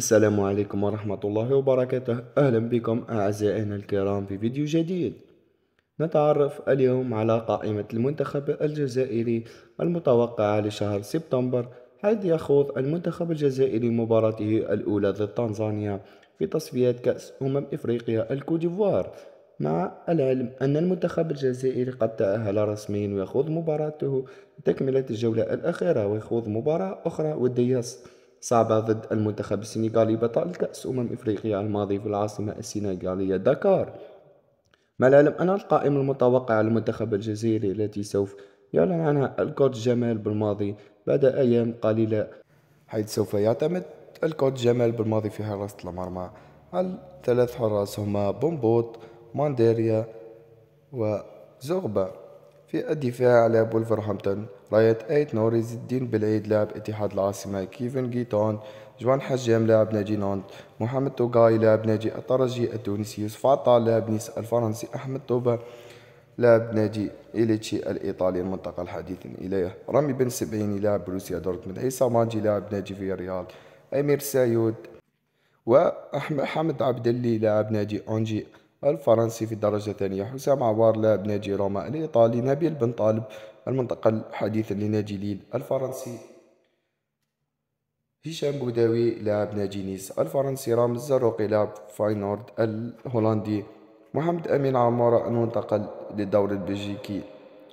السلام عليكم ورحمة الله وبركاته أهلا بكم أعزائنا الكرام في فيديو جديد نتعرف اليوم على قائمة المنتخب الجزائري المتوقعة لشهر سبتمبر حيث يخوض المنتخب الجزائري مباراته الأولى ضد تنزانيا في تصفيات كأس أمم إفريقيا الكوديفوار مع العلم أن المنتخب الجزائري قد تأهل رسميا ويخوض مباراته تكملة الجولة الأخيرة ويخوض مباراة أخرى ودية صعبة ضد المنتخب السنغالي بطل كأس أمم إفريقيا الماضي في العاصمة السنغالية داكار ما العلم أن القائمة المتوقعة للمنتخب الجزيري الجزائري التي سوف يعلن عنها الكوتش جمال بالماضي بعد أيام قليلة حيث سوف يعتمد الكوتش جمال بالماضي في حراسة المرمى على ثلاث حراس هما بومبوت مانديريا وزغبة في الدفاع على بولفرهامبتون راية ايت نوريز الدين بالعيد لاعب اتحاد العاصمة كيفن جيتون جوان حجام لاعب نادي نونت محمد توغاي لاعب نادي الترجي التونسي يوسف عطا لاعب نيس الفرنسي أحمد توبا لاعب نادي إليتشي الإيطالي المنطقة الحديث إليه رامي بن سبعيني لاعب بروسيا دورتموند عيسى مانجي لاعب نادي في ريال أمير سايود و حمد عبد اللي لاعب نادي أونجي الفرنسي في الدرجة الثانية حسام عوار لاعب نادي روما الإيطالي نبيل بن طالب المنتقل حديثا لنادي ليل الفرنسي هشام بوداوي لاعب نادي نيس الفرنسي رامز زروقي لاعب فاينورد الهولندي محمد أمين عمارة المنتقل للدوري البلجيكي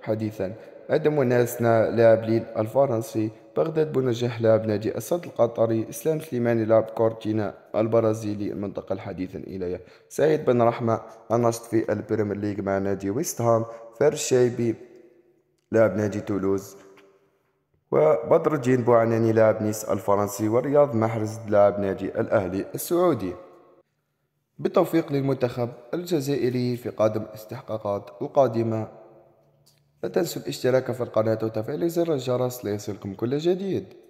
حديثا آدم وناسنا لاعب ليل الفرنسي بغداد لاعب نادي أسد القطري إسلام سليماني لاعب كورتينا البرازيلي المنطقة الحديثا إليها سعيد بن رحمة النشط في البريمير مع نادي ويست هام لاعب نادي تولوز وبدر الدين بوعناني لاعب نيس الفرنسي ورياض محرز لاعب نادي الأهلي السعودي بالتوفيق للمنتخب الجزائري في قادم الاستحقاقات القادمة لا تنسوا الاشتراك في القناة وتفعيل زر الجرس ليصلكم كل جديد